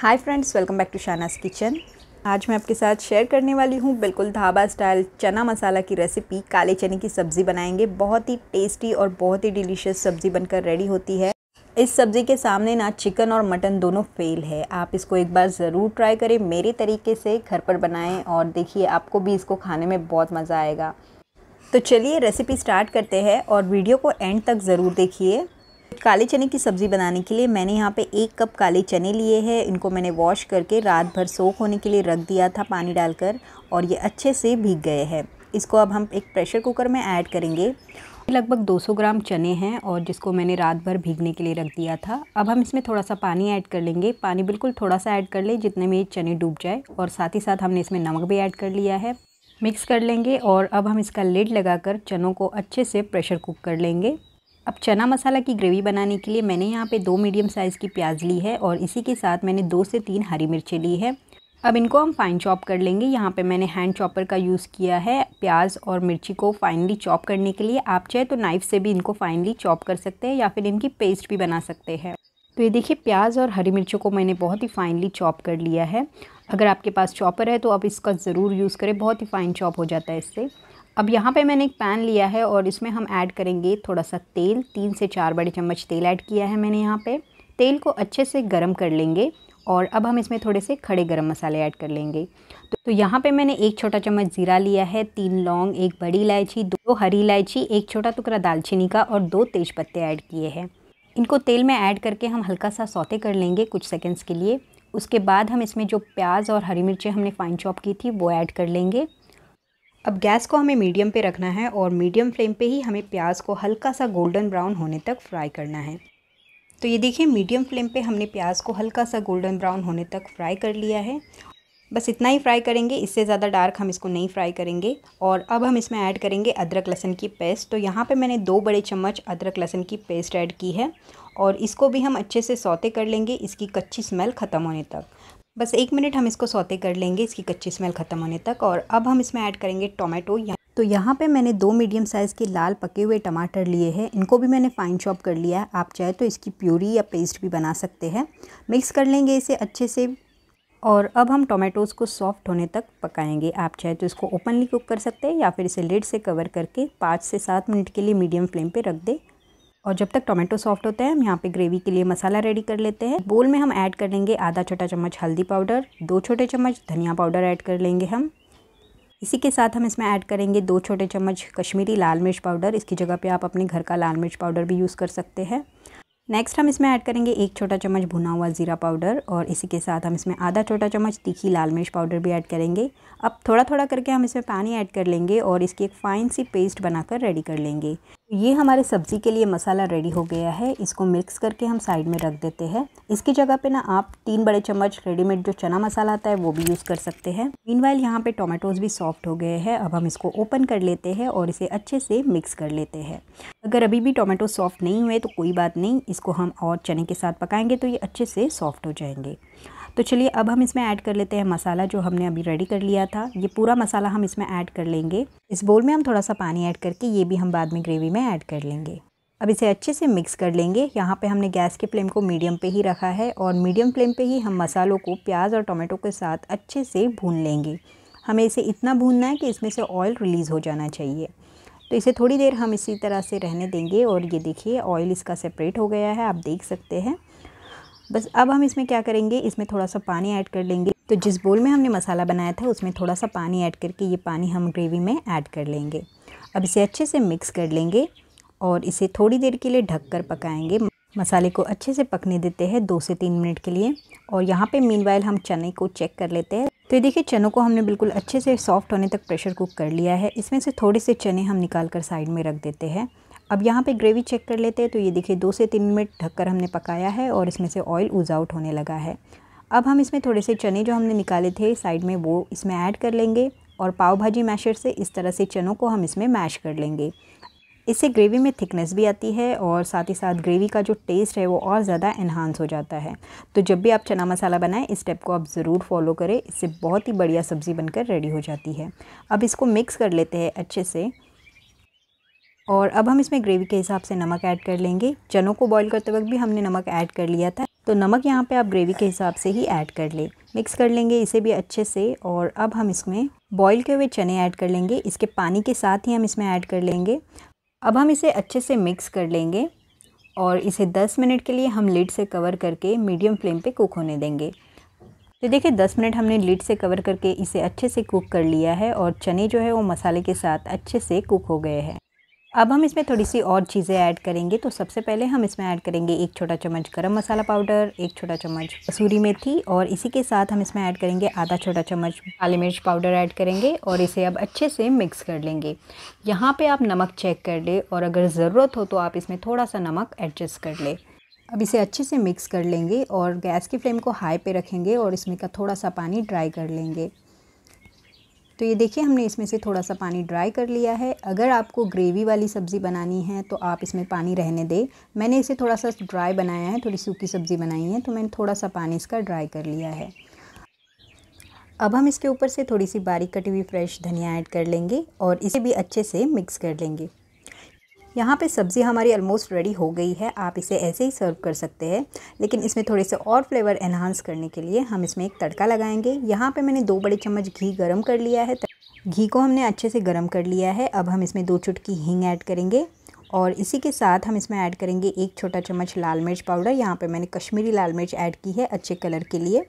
hi friends welcome back to शानास kitchen आज मैं आपके साथ शेयर करने वाली हूँ बिल्कुल ढाबा स्टाइल चना मसाला की रेसिपी काले चने की सब्ज़ी बनाएंगे बहुत ही टेस्टी और बहुत ही डिलीशियस सब्ज़ी बनकर रेडी होती है इस सब्ज़ी के सामने ना चिकन और मटन दोनों फेल है आप इसको एक बार ज़रूर ट्राई करें मेरे तरीके से घर पर बनाएँ और देखिए आपको भी इसको खाने में बहुत मज़ा आएगा तो चलिए रेसिपी स्टार्ट करते हैं और वीडियो को एंड तक ज़रूर देखिए काले चने की सब्ज़ी बनाने के लिए मैंने यहाँ पे एक कप काले चने लिए हैं इनको मैंने वॉश करके रात भर सोख होने के लिए रख दिया था पानी डालकर और ये अच्छे से भीग गए हैं इसको अब हम एक प्रेशर कुकर में ऐड करेंगे लगभग 200 ग्राम चने हैं और जिसको मैंने रात भर भीगने के लिए रख दिया था अब हम इसमें थोड़ा सा पानी ऐड कर लेंगे पानी बिल्कुल थोड़ा सा ऐड कर लें जितने में ये चने डूब जाए और साथ ही साथ हमने इसमें नमक भी ऐड कर लिया है मिक्स कर लेंगे और अब हम इसका लेड लगाकर चनों को अच्छे से प्रेशर कुक कर लेंगे अब चना मसाला की ग्रेवी बनाने के लिए मैंने यहाँ पे दो मीडियम साइज़ की प्याज ली है और इसी के साथ मैंने दो से तीन हरी मिर्चें ली है अब इनको हम फाइन चॉप कर लेंगे यहाँ पे मैंने हैंड चॉपर का यूज़ किया है प्याज और मिर्ची को फाइनली चॉप करने के लिए आप चाहे तो नाइफ़ से भी इनको फाइनली चॉप कर सकते हैं या फिर इनकी पेस्ट भी बना सकते हैं तो ये देखिए प्याज और हरी मिर्चों को मैंने बहुत ही फाइनली चॉप कर लिया है अगर आपके पास चॉपर है तो आप इसका ज़रूर यूज़ करें बहुत ही फाइन चॉप हो जाता है इससे अब यहाँ पे मैंने एक पैन लिया है और इसमें हम ऐड करेंगे थोड़ा सा तेल तीन से चार बड़े चम्मच तेल ऐड किया है मैंने यहाँ पे तेल को अच्छे से गर्म कर लेंगे और अब हम इसमें थोड़े से खड़े गरम मसाले ऐड कर लेंगे तो, तो यहाँ पे मैंने एक छोटा चम्मच ज़ीरा लिया है तीन लौंग एक बड़ी इलायची दो हरी इलायची एक छोटा टुकड़ा दालचीनी का और दो तेज ऐड किए हैं इनको तेल में ऐड करके हम हल्का सा सौते कर लेंगे कुछ सेकेंड्स के लिए उसके बाद हम इसमें जो प्याज और हरी मिर्चें हमने फ़ाइन चॉप की थी वो ऐड कर लेंगे अब गैस को हमें मीडियम पे रखना है और मीडियम फ्लेम पे ही हमें प्याज को हल्का सा गोल्डन ब्राउन होने तक फ्राई करना है तो ये देखिए मीडियम फ्लेम पे हमने प्याज को हल्का सा गोल्डन ब्राउन होने तक फ्राई कर लिया है बस इतना ही फ्राई करेंगे इससे ज़्यादा डार्क हम इसको नहीं फ्राई करेंगे और अब हम इसमें ऐड करेंगे अदरक लहसन की पेस्ट तो यहाँ पे मैंने दो बड़े चम्मच अदरक लहसन की पेस्ट ऐड की है और इसको भी हम अच्छे से सौते कर लेंगे इसकी कच्ची स्मेल ख़त्म होने तक बस एक मिनट हम इसको सौते कर लेंगे इसकी कच्ची स्मेल ख़त्म होने तक और अब हम इसमें ऐड करेंगे टोमेटो या तो यहाँ पे मैंने दो मीडियम साइज़ के लाल पके हुए टमाटर लिए हैं इनको भी मैंने फाइन चॉप कर लिया है आप चाहे तो इसकी प्यूरी या पेस्ट भी बना सकते हैं मिक्स कर लेंगे इसे अच्छे से और अब हम टोमेटोज़ को सॉफ्ट होने तक पकाएंगे आप चाहे तो इसको ओपनली कुक कर सकते हैं या फिर इसे लेड से कवर करके पाँच से सात मिनट के लिए मीडियम फ्लेम पर रख दें और जब तक टोमेटो सॉफ्ट होते हैं हम यहाँ पे ग्रेवी के लिए मसाला रेडी कर लेते हैं बोल में हम ऐड कर लेंगे आधा छोटा चम्मच हल्दी पाउडर दो छोटे चम्मच धनिया पाउडर ऐड कर लेंगे हम इसी के साथ हम इसमें ऐड करेंगे दो छोटे चम्मच कश्मीरी लाल मिर्च पाउडर इसकी जगह पे आप अपने घर का लाल मिर्च पाउडर भी यूज़ कर सकते हैं नेक्स्ट हम इसमें ऐड करेंगे एक छोटा चम्मच भुना हुआ ज़ीरा पाउडर और इसी के साथ हम इसमें आधा छोटा चम्मच तीखी लाल मिर्च पाउडर भी ऐड करेंगे अब थोड़ा थोड़ा करके हम इसमें पानी ऐड कर लेंगे और इसकी एक फ़ाइन सी पेस्ट बनाकर रेडी कर लेंगे ये हमारे सब्ज़ी के लिए मसाला रेडी हो गया है इसको मिक्स करके हम साइड में रख देते हैं इसकी जगह पे ना आप तीन बड़े चम्मच रेडीमेड जो चना मसाला आता है वो भी यूज़ कर सकते हैं मीन वाइल यहाँ पर टोमेटोज़ भी सॉफ्ट हो गए हैं अब हम इसको ओपन कर लेते हैं और इसे अच्छे से मिक्स कर लेते हैं अगर अभी भी टोमेटो सॉफ्ट नहीं हुए तो कोई बात नहीं इसको हम और चने के साथ पकाएँगे तो ये अच्छे से सॉफ्ट हो जाएंगे तो चलिए अब हम इसमें ऐड कर लेते हैं मसाला जो हमने अभी रेडी कर लिया था ये पूरा मसाला हम इसमें ऐड कर लेंगे इस बोल में हम थोड़ा सा पानी ऐड करके ये भी हम बाद में ग्रेवी में ऐड कर लेंगे अब इसे अच्छे से मिक्स कर लेंगे यहाँ पे हमने गैस के फ्लेम को मीडियम पे ही रखा है और मीडियम फ्लेम पे ही हम मसालों को प्याज और टोमेटो के साथ अच्छे से भून लेंगे हमें इसे इतना भूनना है कि इसमें से ऑयल रिलीज़ हो जाना चाहिए तो इसे थोड़ी देर हम इसी तरह से रहने देंगे और ये देखिए ऑयल इसका सेपरेट हो गया है आप देख सकते हैं बस अब हम इसमें क्या करेंगे इसमें थोड़ा सा पानी ऐड कर लेंगे तो जिस बोल में हमने मसाला बनाया था उसमें थोड़ा सा पानी ऐड करके ये पानी हम ग्रेवी में ऐड कर लेंगे अब इसे अच्छे से मिक्स कर लेंगे और इसे थोड़ी देर के लिए ढक कर पकाएंगे मसाले को अच्छे से पकने देते हैं दो से तीन मिनट के लिए और यहाँ पे मीन हम चने को चेक कर लेते हैं तो ये देखिए चनों को हमने बिल्कुल अच्छे से सॉफ्ट होने तक प्रेशर कुक कर लिया है इसमें से थोड़े से चने हम निकाल कर साइड में रख देते हैं अब यहाँ पे ग्रेवी चेक कर लेते हैं तो ये देखिए दो से तीन मिनट ढककर हमने पकाया है और इसमें से ऑयल ऊज आउट होने लगा है अब हम इसमें थोड़े से चने जो हमने निकाले थे साइड में वो इसमें ऐड कर लेंगे और पाव भाजी मैशर से इस तरह से चनों को हम इसमें मैश कर लेंगे इससे ग्रेवी में थिकनेस भी आती है और साथ ही साथ ग्रेवी का जो टेस्ट है वो और ज़्यादा इन्हांस हो जाता है तो जब भी आप चना मसाला बनाएं इस स्टेप को आप ज़रूर फॉलो करें इससे बहुत ही बढ़िया सब्ज़ी बनकर रेडी हो जाती है अब इसको मिक्स कर लेते हैं अच्छे से और अब हम इसमें ग्रेवी के हिसाब से नमक ऐड कर लेंगे चनों को बॉईल करते वक्त भी हमने नमक ऐड कर लिया था तो नमक यहाँ पे आप ग्रेवी के हिसाब से ही ऐड कर ले मिक्स कर लेंगे इसे भी अच्छे से और अब हम इसमें बॉईल किए हुए चने ऐड कर लेंगे इसके पानी के साथ ही हम इसमें ऐड कर लेंगे अब हम इसे अच्छे से मिक्स कर लेंगे और इसे दस मिनट के लिए हम लिड से कवर करके मीडियम फ्लेम पर कुक होने देंगे तो देखिए दस मिनट हमने लिड से कवर करके इसे अच्छे से कुक कर लिया है और चने जो है वो मसाले के साथ अच्छे से कुक हो गए हैं अब हम इसमें थोड़ी सी और चीज़ें ऐड करेंगे तो सबसे पहले हम इसमें ऐड करेंगे एक छोटा चम्मच गरम मसाला पाउडर एक छोटा चम्मच कसूरी मेथी और इसी के साथ हम इसमें ऐड करेंगे आधा छोटा चम्मच काली मिर्च पाउडर ऐड करेंगे और इसे अब अच्छे से मिक्स कर लेंगे यहाँ पे आप नमक चेक कर ले और अगर ज़रूरत हो तो आप इसमें थोड़ा सा नमक एडजस्ट कर ले अब इसे अच्छे से मिक्स कर लेंगे और गैस की फ्लेम को हाई पर रखेंगे और इसमें का थोड़ा सा पानी ड्राई कर लेंगे तो ये देखिए हमने इसमें से थोड़ा सा पानी ड्राई कर लिया है अगर आपको ग्रेवी वाली सब्ज़ी बनानी है तो आप इसमें पानी रहने दें मैंने इसे थोड़ा सा ड्राई बनाया है थोड़ी सूखी सब्ज़ी बनाई है तो मैंने थोड़ा सा पानी इसका ड्राई कर लिया है अब हम इसके ऊपर से थोड़ी सी बारीक कटी हुई फ्रेश धनिया ऐड कर लेंगे और इसे भी अच्छे से मिक्स कर लेंगे यहाँ पे सब्ज़ी हमारी ऑलमोस्ट रेडी हो गई है आप इसे ऐसे ही सर्व कर सकते हैं लेकिन इसमें थोड़े से और फ्लेवर एनहांस करने के लिए हम इसमें एक तड़का लगाएंगे यहाँ पे मैंने दो बड़े चम्मच घी गरम कर लिया है घी को हमने अच्छे से गरम कर लिया है अब हम इसमें दो चुटकी हींग ऐड करेंगे और इसी के साथ हम इसमें ऐड करेंगे एक छोटा चम्मच लाल मिर्च पाउडर यहाँ पर मैंने कश्मीरी लाल मिर्च ऐड की है अच्छे कलर के लिए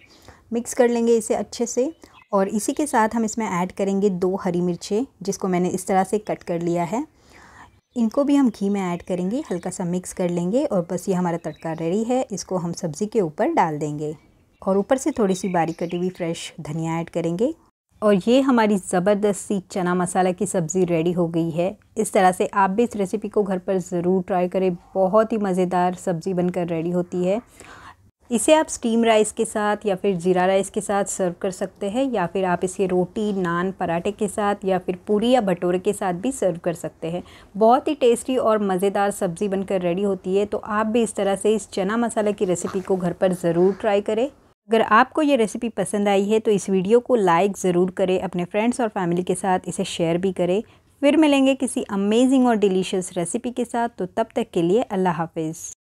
मिक्स कर लेंगे इसे अच्छे से और इसी के साथ हम इसमें ऐड करेंगे दो हरी मिर्चें जिसको मैंने इस तरह से कट कर लिया है इनको भी हम घी में ऐड करेंगे हल्का सा मिक्स कर लेंगे और बस ये हमारा तड़का रेडी है इसको हम सब्ज़ी के ऊपर डाल देंगे और ऊपर से थोड़ी सी बारीक कटी हुई फ्रेश धनिया ऐड करेंगे और ये हमारी ज़बरदस्त सी चना मसाला की सब्ज़ी रेडी हो गई है इस तरह से आप भी इस रेसिपी को घर पर ज़रूर ट्राई करें बहुत ही मज़ेदार सब्ज़ी बनकर रेडी होती है इसे आप स्टीम राइस के साथ या फिर जीरा राइस के साथ सर्व कर सकते हैं या फिर आप इसे रोटी नान पराठे के साथ या फिर पूरी या भटोरे के साथ भी सर्व कर सकते हैं बहुत ही टेस्टी और मज़ेदार सब्ज़ी बनकर रेडी होती है तो आप भी इस तरह से इस चना मसाला की रेसिपी को घर पर ज़रूर ट्राई करें अगर आपको ये रेसिपी पसंद आई है तो इस वीडियो को लाइक ज़रूर करें अपने फ्रेंड्स और फैमिली के साथ इसे शेयर भी करें फिर मिलेंगे किसी अमेजिंग और डिलीशियस रेसिपी के साथ तो तब तक के लिए अल्लाह हाफिज़